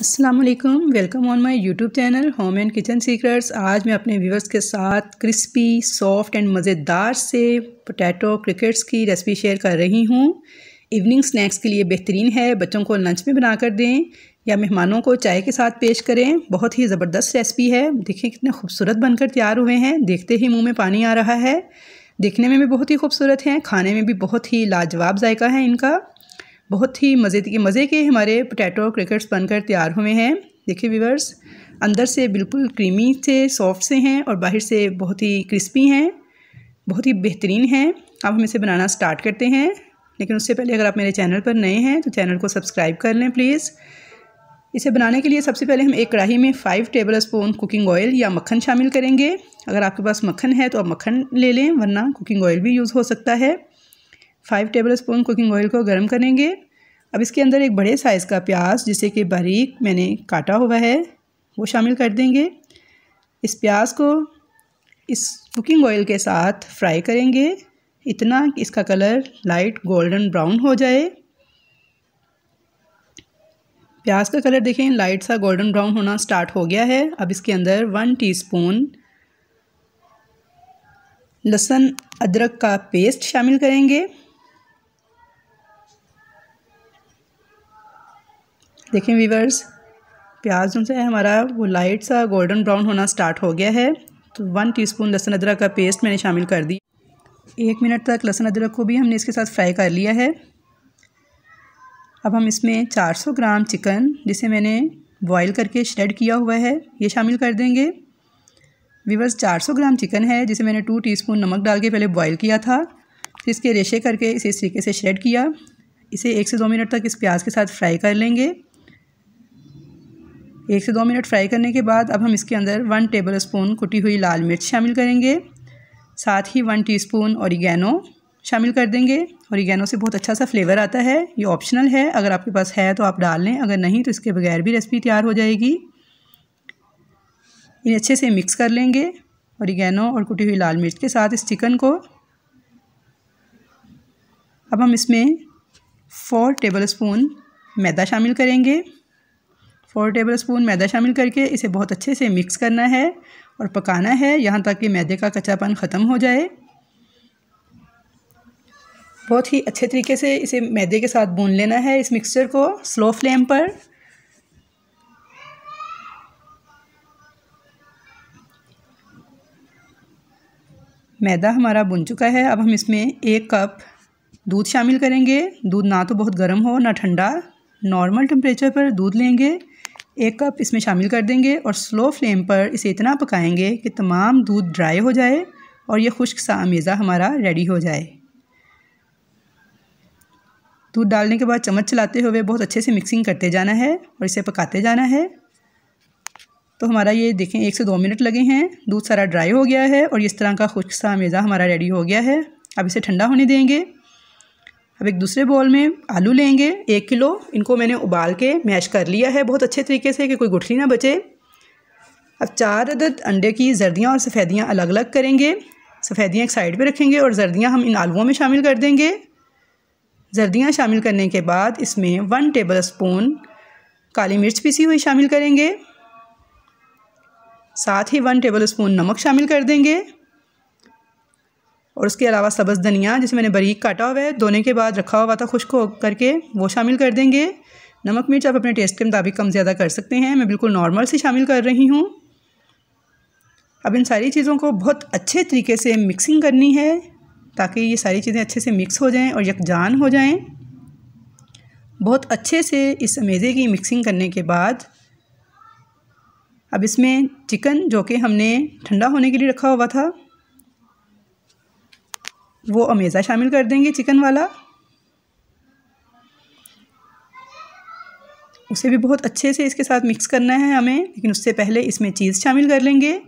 Aslam welcome on my YouTube channel Home and Kitchen Secrets आज मैं अपने व्यूवर्स के साथ क्रिस्पी सॉफ्ट एंड मज़ेदार से पोटैटो क्रिकेट्स की रेसिपी शेयर कर रही हूँ इवनिंग स्नैक्स के लिए बेहतरीन है बच्चों को लंच में बना कर दें या मेहमानों को चाय के साथ पेश करें बहुत ही ज़बरदस्त रेसिपी है देखें कितने खूबसूरत बनकर तैयार हुए हैं देखते ही मुँह में पानी आ रहा है दिखने में भी बहुत ही खूबसूरत हैं खाने में भी बहुत ही लाजवाब जायका है इनका बहुत ही मज़े के मज़े के हमारे पोटैटो क्रिकेट्स बनकर तैयार हुए हैं देखिए व्यूवर्स अंदर से बिल्कुल क्रीमी से सॉफ्ट से हैं और बाहर से बहुत ही क्रिस्पी हैं बहुत ही बेहतरीन हैं अब हम इसे बनाना स्टार्ट करते हैं लेकिन उससे पहले अगर आप मेरे चैनल पर नए हैं तो चैनल को सब्सक्राइब कर लें प्लीज़ इसे बनाने के लिए सबसे पहले हम एक कढ़ाई में five tablespoon cooking oil या मक्खन शामिल करेंगे अगर आपके पास मक्खन है तो आप मक्खन ले लें वरना कुकिंग ऑयल भी यूज़ हो सकता है five tablespoon cooking oil को गर्म करेंगे अब इसके अंदर एक बड़े साइज़ का प्याज जिसे कि बारीक मैंने काटा हुआ है वो शामिल कर देंगे इस प्याज को इस कुकिंग ऑयल के साथ फ्राई करेंगे इतना कि इसका कलर लाइट गोल्डन ब्राउन हो जाए प्याज का कलर देखें लाइट सा गोल्डन ब्राउन होना स्टार्ट हो गया है अब इसके अंदर वन टीस्पून लहसुन अदरक का पेस्ट शामिल करेंगे देखें वीवर्स प्याज जो है हमारा वो लाइट सा गोल्डन ब्राउन होना स्टार्ट हो गया है तो वन टीस्पून लहसुन अदरक का पेस्ट मैंने शामिल कर दी एक मिनट तक लहसुन अदरक को भी हमने इसके साथ फ्राई कर लिया है अब हम इसमें 400 ग्राम चिकन जिसे मैंने बॉईल करके श्रेड किया हुआ है ये शामिल कर देंगे वीवर्स 400 ग्राम चिकन है जिसे मैंने टू टी नमक डाल के पहले बॉयल किया था फिर इसके रेशे करके इसे इस तरीके से श्रेड किया इसे एक से दो मिनट तक इस प्याज के साथ फ्राई कर लेंगे एक से दो मिनट फ्राई करने के बाद अब हम इसके अंदर वन टेबल स्पून कुटी हुई लाल मिर्च शामिल करेंगे साथ ही वन टीस्पून ओरिगेनो शामिल कर देंगे इगैनो से बहुत अच्छा सा फ्लेवर आता है ये ऑप्शनल है अगर आपके पास है तो आप डाल लें अगर नहीं तो इसके बगैर भी रेसिपी तैयार हो जाएगी इन्हें अच्छे से मिक्स कर लेंगे औरिगैनो और कुटी हुई लाल मिर्च के साथ इस चिकन को अब हम इसमें फ़ोर टेबल स्पून मैदा शामिल करेंगे फोर टेबल स्पून मैदा शामिल करके इसे बहुत अच्छे से मिक्स करना है और पकाना है यहाँ तक कि मैदे का कच्चापन ख़त्म हो जाए बहुत ही अच्छे तरीके से इसे मैदे के साथ भून लेना है इस मिक्सचर को स्लो फ्लेम पर मैदा हमारा बुन चुका है अब हम इसमें एक कप दूध शामिल करेंगे दूध ना तो बहुत गर्म हो ना ठंडा नॉर्मल टेम्परेचर पर दूध लेंगे एक कप इसमें शामिल कर देंगे और स्लो फ्लेम पर इसे इतना पकाएंगे कि तमाम दूध ड्राई हो जाए और ये खुश्क सा अमेज़ा हमारा रेडी हो जाए दूध डालने के बाद चम्मच चलाते हुए बहुत अच्छे से मिक्सिंग करते जाना है और इसे पकाते जाना है तो हमारा ये देखें एक से दो मिनट लगे हैं दूध सारा ड्राई हो गया है और इस तरह का खुश्क सा अमेज़ा हमारा रेडी हो गया है अब इसे ठंडा होने देंगे अब एक दूसरे बॉल में आलू लेंगे एक किलो इनको मैंने उबाल के मैश कर लिया है बहुत अच्छे तरीके से कि कोई गुठली ना बचे अब चार अदद अंडे की जर्दियाँ और सफ़ेदियाँ अलग अलग करेंगे सफ़ेदियाँ एक साइड पे रखेंगे और जर्दियाँ हम इन आलुओं में शामिल कर देंगे जर्दियाँ शामिल करने के बाद इसमें वन टेबल स्पून काली मिर्च पिसी हुई शामिल करेंगे साथ ही वन टेबल स्पून नमक शामिल कर देंगे और उसके अलावा सब्ज़ धनिया जिसे मैंने बारीक काटा हुआ है धोने के बाद रखा हुआ था खुश्क हो करके वो शामिल कर देंगे नमक मिर्च आप अपने टेस्ट के मुताबिक कम ज़्यादा कर सकते हैं मैं बिल्कुल नॉर्मल से शामिल कर रही हूँ अब इन सारी चीज़ों को बहुत अच्छे तरीके से मिक्सिंग करनी है ताकि ये सारी चीज़ें अच्छे से मिक्स हो जाएं और यकजान हो जाएं बहुत अच्छे से इस मेज़े की मिक्सिंग करने के बाद अब इसमें चिकन जो कि हमने ठंडा होने के लिए रखा हुआ था वो अमेज़ा शामिल कर देंगे चिकन वाला उसे भी बहुत अच्छे से इसके साथ मिक्स करना है हमें लेकिन उससे पहले इसमें चीज़ शामिल कर लेंगे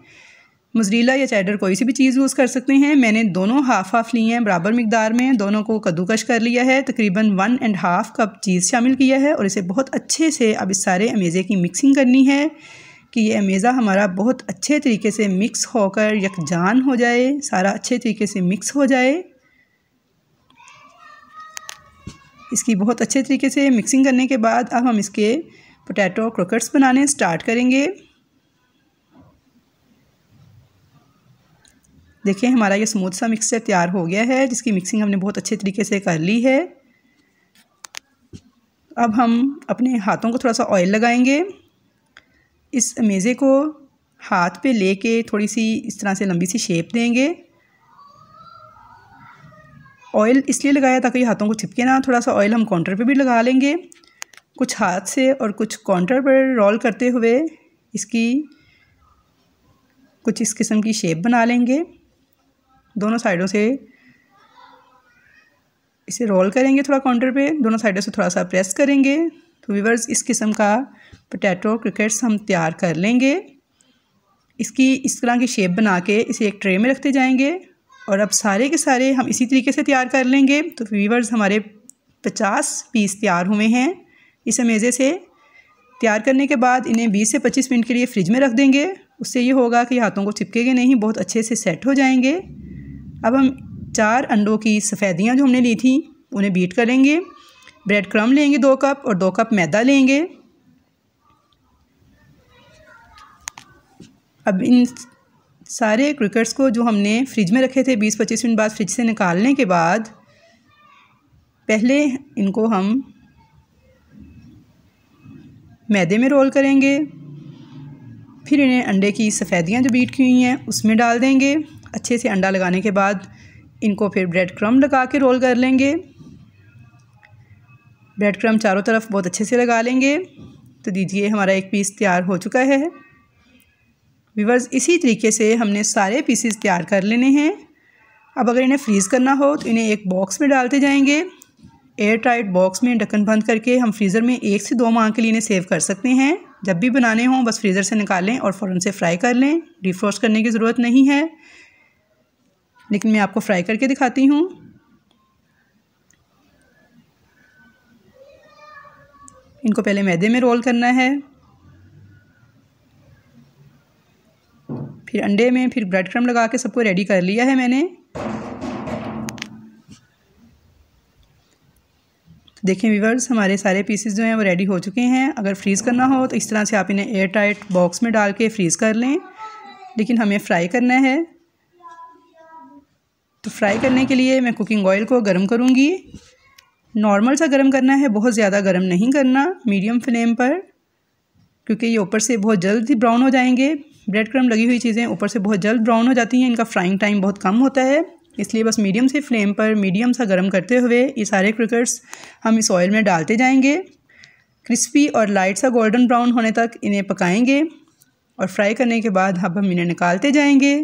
मजरीला या चैडर कोई सी भी चीज़ यूज़ कर सकते हैं मैंने दोनों हाफ़ हाफ़ लिए हैं बराबर मकदार में दोनों को कद्दूकश कर लिया है तकरीबन one and half cup cheese शामिल किया है और इसे बहुत अच्छे से अब इस सारे अमेज़े की मिक्सिंग करनी है कि ये अमेज़ा हमारा बहुत अच्छे तरीके से मिक्स होकर यकजान हो जाए सारा अच्छे तरीके से मिक्स हो जाए इसकी बहुत अच्छे तरीके से मिक्सिंग करने के बाद अब हम इसके पोटैटो क्रोकर्स बनाने स्टार्ट करेंगे देखिए हमारा ये स्मूथ सा मिक्सचर तैयार हो गया है जिसकी मिक्सिंग हमने बहुत अच्छे तरीके से कर ली है अब हम अपने हाथों को थोड़ा सा ऑयल लगाएंगे इस मेज़े को हाथ पे लेके थोड़ी सी इस तरह से लंबी सी शेप देंगे ऑयल इसलिए लगाया ताकि हाथों को छिपके ना थोड़ा सा ऑयल हम काउंटर पे भी लगा लेंगे कुछ हाथ से और कुछ काउंटर पर रोल करते हुए इसकी कुछ इस किस्म की शेप बना लेंगे दोनों साइडों से इसे रोल करेंगे थोड़ा काउंटर पे दोनों साइडों से थोड़ा सा प्रेस करेंगे तो वीवर्स इस किस्म का पोटैटो क्रिकेट्स हम तैयार कर लेंगे इसकी इस तरह की शेप बना के इसे एक ट्रे में रखते जाएंगे और अब सारे के सारे हम इसी तरीके से तैयार कर लेंगे तो वीवर्स हमारे पचास पीस तैयार हुए हैं इस अमेज़े से तैयार करने के बाद इन्हें बीस से पच्चीस मिनट के लिए फ्रिज में रख देंगे उससे ये होगा कि हाथों को चिपकेंगे नहीं बहुत अच्छे से सेट हो जाएंगे अब हम चार अंडों की सफ़ेदियाँ जो हमने ली थी उन्हें बीट करेंगे ब्रेड क्रम लेंगे दो कप और दो कप मैदा लेंगे अब इन सारे क्रिकेट्स को जो हमने फ्रिज में रखे थे बीस पच्चीस मिनट बाद फ्रिज से निकालने के बाद पहले इनको हम मैदे में रोल करेंगे फिर इन्हें अंडे की सफ़ेदियाँ जो बीट की हुई हैं उसमें डाल देंगे अच्छे से अंडा लगाने के बाद इनको फिर ब्रेड क्रम लगा के रोल कर लेंगे ब्रेड क्रम चारों तरफ बहुत अच्छे से लगा लेंगे तो दीजिए हमारा एक पीस तैयार हो चुका है विवर्स इसी तरीके से हमने सारे पीसेस तैयार कर लेने हैं अब अगर इन्हें फ्रीज़ करना हो तो इन्हें एक बॉक्स में डालते जाएंगे एयर टाइट बॉक्स में ढक्कन बंद करके हम फ्रीज़र में एक से दो माह के लिए इन्हें सेव कर सकते हैं जब भी बनाने हों बस फ्रीज़र से निकालें और फ़ौर से फ्राई कर लें डिफ्रोस्ट करने की ज़रूरत नहीं है लेकिन मैं आपको फ्राई करके दिखाती हूँ इनको पहले मैदे में रोल करना है फिर अंडे में फिर ब्रेड क्रम लगा के सबको रेडी कर लिया है मैंने देखें व्यूवर्स हमारे सारे पीसेस जो हैं वो रेडी हो चुके हैं अगर फ्रीज़ करना हो तो इस तरह से आप इन्हें एयर टाइट बॉक्स में डाल के फ्रीज़ कर लें लेकिन हमें फ्राई करना है तो फ्राई करने के लिए मैं कुकिंग ऑयल को गर्म करूँगी नॉर्मल सा गर्म करना है बहुत ज़्यादा गर्म नहीं करना मीडियम फ्लेम पर क्योंकि ये ऊपर से बहुत जल्द ही ब्राउन हो जाएंगे ब्रेड क्रम लगी हुई चीज़ें ऊपर से बहुत जल्द ब्राउन हो जाती हैं इनका फ्राइंग टाइम बहुत कम होता है इसलिए बस मीडियम से फ्लेम पर मीडियम सा गर्म करते हुए ये सारे क्रिकेट्स हम इस ऑयल में डालते जाएंगे क्रिस्पी और लाइट सा गोल्डन ब्राउन होने तक इन्हें पकाएंगे और फ्राई करने के बाद अब हम इन्हें निकालते जाएंगे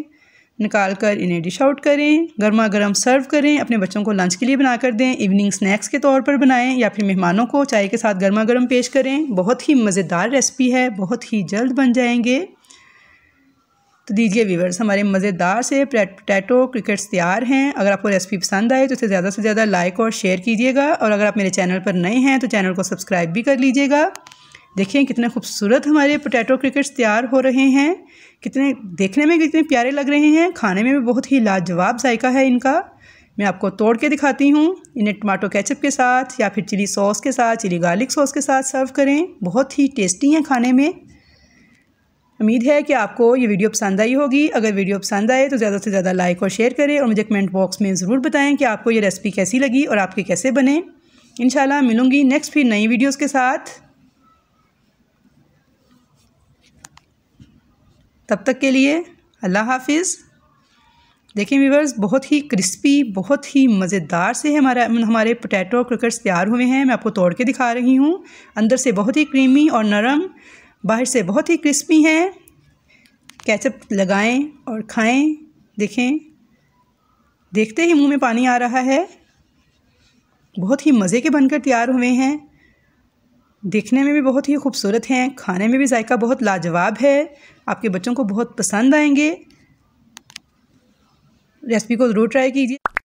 निकाल कर इन्हें डिश आउट करें गर्मा गर्म सर्व करें अपने बच्चों को लंच के लिए बना कर दें इवनिंग स्नैक्स के तौर पर बनाएं या फिर मेहमानों को चाय के साथ गर्मा गर्म पेश करें बहुत ही मज़ेदार रेसिपी है बहुत ही जल्द बन जाएंगे तो दीजिए व्यूवर्स हमारे मज़ेदार से पोटैटो क्रिकेट्स तैयार हैं अगर आपको रेसिपी पसंद आए तो इसे ज़्यादा से ज़्यादा लाइक और शेयर कीजिएगा और अगर आप मेरे चैनल पर नए हैं तो चैनल को सब्सक्राइब भी कर लीजिएगा देखें कितने खूबसूरत हमारे पोटैटो क्रिकेट्स तैयार हो रहे हैं कितने देखने में कितने प्यारे लग रहे हैं खाने में भी बहुत ही लाजवाब जायका है इनका मैं आपको तोड़ के दिखाती हूँ इन्हें टमाटो केचप के साथ या फिर चिली सॉस के साथ चिली गार्लिक सॉस के साथ सर्व करें बहुत ही टेस्टी हैं खाने में उम्मीद है कि आपको ये वीडियो पसंद आई होगी अगर वीडियो पसंद आए तो ज़्यादा से ज़्यादा लाइक और शेयर करें और मुझे कमेंट बॉक्स में ज़रूर बताएं कि आपको ये रेसिपी कैसी लगी और आपके कैसे बने इन मिलूंगी नेक्स्ट फिर नई वीडियोज़ के साथ तब तक के लिए अल्लाह हाफिज़ देखें व्यूवर्स बहुत ही क्रिस्पी बहुत ही मज़ेदार से हमारा हमारे पोटैटो और तैयार हुए हैं मैं आपको तोड़ के दिखा रही हूँ अंदर से बहुत ही क्रीमी और नरम बाहर से बहुत ही क्रिस्पी हैं कैचअप लगाएं और खाएं देखें देखते ही मुंह में पानी आ रहा है बहुत ही मज़े के बनकर तैयार हुए हैं दिखने में भी बहुत ही खूबसूरत हैं खाने में भी जायका बहुत लाजवाब है आपके बच्चों को बहुत पसंद आएंगे रेसिपी को ज़रूर ट्राई कीजिए